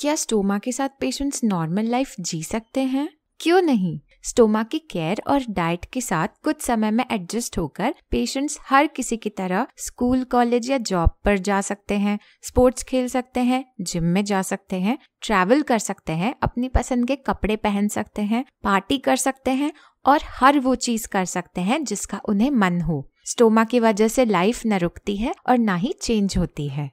क्या स्टोमा के साथ पेशेंट्स नॉर्मल लाइफ जी सकते हैं क्यों नहीं स्टोमा की केयर और डाइट के साथ कुछ समय में एडजस्ट होकर पेशेंट्स हर किसी की तरह स्कूल कॉलेज या जॉब पर जा सकते हैं स्पोर्ट्स खेल सकते हैं जिम में जा सकते हैं ट्रैवल कर सकते हैं अपनी पसंद के कपड़े पहन सकते हैं पार्टी कर सकते हैं और हर वो चीज कर सकते हैं जिसका उन्हें मन हो स्टोमा की वजह से लाइफ न रुकती है और ना ही चेंज होती है